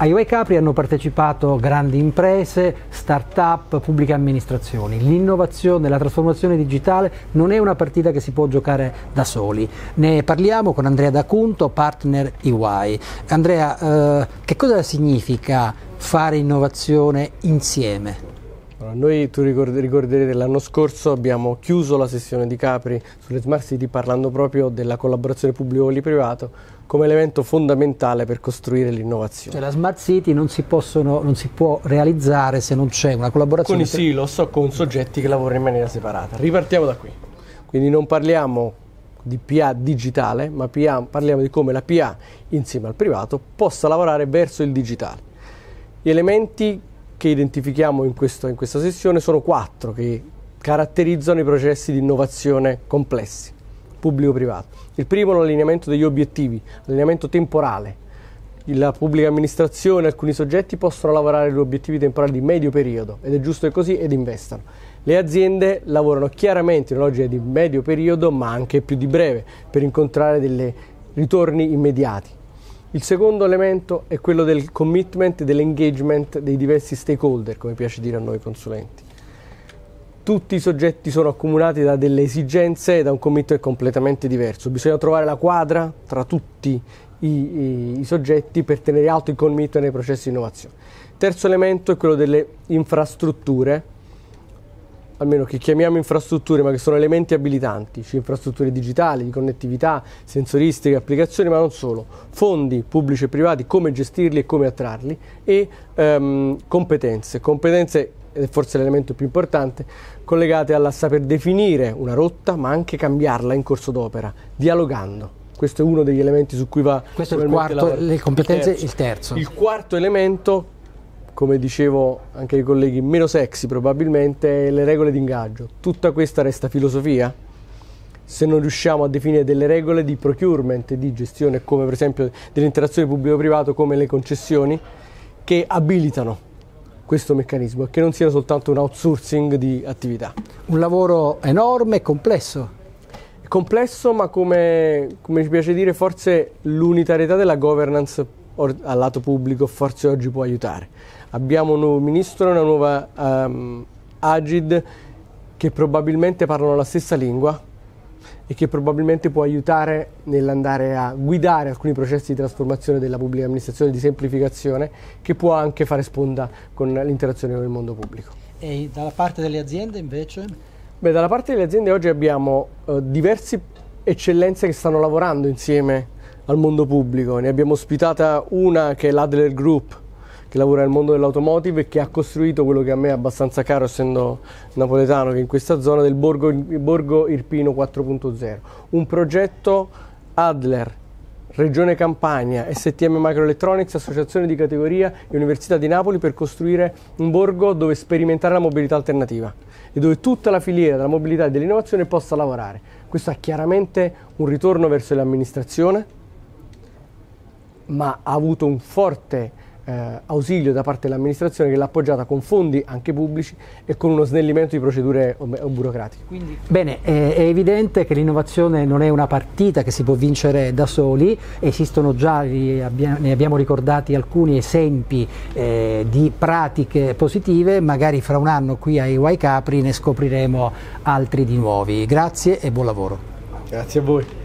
A UI Capri hanno partecipato grandi imprese, start-up, pubbliche amministrazioni. L'innovazione, la trasformazione digitale non è una partita che si può giocare da soli. Ne parliamo con Andrea D'Acunto, partner EY. Andrea, eh, che cosa significa fare innovazione insieme? Allora, noi, tu ricorderete, l'anno scorso abbiamo chiuso la sessione di Capri sulle Smart City parlando proprio della collaborazione pubblico-privato come elemento fondamentale per costruire l'innovazione. Cioè la Smart City non si, possono, non si può realizzare se non c'è una collaborazione. Con i silos o con soggetti che lavorano in maniera separata. Ripartiamo da qui. Quindi non parliamo di PA digitale, ma PA, parliamo di come la PA insieme al privato possa lavorare verso il digitale. Gli elementi che identifichiamo in, questo, in questa sessione sono quattro che caratterizzano i processi di innovazione complessi, pubblico-privato. Il primo è l'allineamento degli obiettivi, l'allineamento temporale. La pubblica amministrazione, e alcuni soggetti possono lavorare su obiettivi temporali di medio periodo ed è giusto che così ed investano. Le aziende lavorano chiaramente in logica di medio periodo ma anche più di breve per incontrare dei ritorni immediati. Il secondo elemento è quello del commitment e dell'engagement dei diversi stakeholder, come piace dire a noi consulenti. Tutti i soggetti sono accomunati da delle esigenze e da un commitment completamente diverso. Bisogna trovare la quadra tra tutti i, i, i soggetti per tenere alto il commitment nei processi di innovazione. Terzo elemento è quello delle infrastrutture almeno che chiamiamo infrastrutture, ma che sono elementi abilitanti, cioè infrastrutture digitali, di connettività, sensoristiche, applicazioni, ma non solo, fondi pubblici e privati, come gestirli e come attrarli, e ehm, competenze, competenze ed è forse l'elemento più importante, collegate alla saper definire una rotta, ma anche cambiarla in corso d'opera, dialogando. Questo è uno degli elementi su cui va... Questo è il quarto, le competenze, il terzo. Il quarto elemento come dicevo anche ai colleghi, meno sexy probabilmente, le regole di ingaggio. Tutta questa resta filosofia? Se non riusciamo a definire delle regole di procurement, di gestione, come per esempio delle interazioni pubblico-privato, come le concessioni, che abilitano questo meccanismo e che non sia soltanto un outsourcing di attività. Un lavoro enorme e complesso. Complesso, ma come, come ci piace dire, forse l'unitarietà della governance al lato pubblico forse oggi può aiutare. Abbiamo un nuovo ministro, una nuova um, Agid che probabilmente parlano la stessa lingua e che probabilmente può aiutare nell'andare a guidare alcuni processi di trasformazione della pubblica amministrazione, di semplificazione, che può anche fare sponda con l'interazione con il mondo pubblico. E dalla parte delle aziende invece? Beh, dalla parte delle aziende oggi abbiamo eh, diverse eccellenze che stanno lavorando insieme al mondo pubblico. Ne abbiamo ospitata una che è l'Adler Group, che lavora nel mondo dell'automotive e che ha costruito quello che a me è abbastanza caro, essendo napoletano, che è in questa zona del Borgo, Borgo Irpino 4.0. Un progetto Adler, Regione Campania, STM Microelectronics, associazione di categoria e Università di Napoli per costruire un borgo dove sperimentare la mobilità alternativa e dove tutta la filiera della mobilità e dell'innovazione possa lavorare. Questo ha chiaramente un ritorno verso l'amministrazione ma ha avuto un forte eh, ausilio da parte dell'amministrazione che l'ha appoggiata con fondi anche pubblici e con uno snellimento di procedure eh, burocratiche. Quindi... Bene, è evidente che l'innovazione non è una partita che si può vincere da soli, esistono già, ne abbiamo ricordati alcuni esempi eh, di pratiche positive, magari fra un anno qui ai EY Capri ne scopriremo altri di nuovi. Grazie e buon lavoro. Grazie a voi.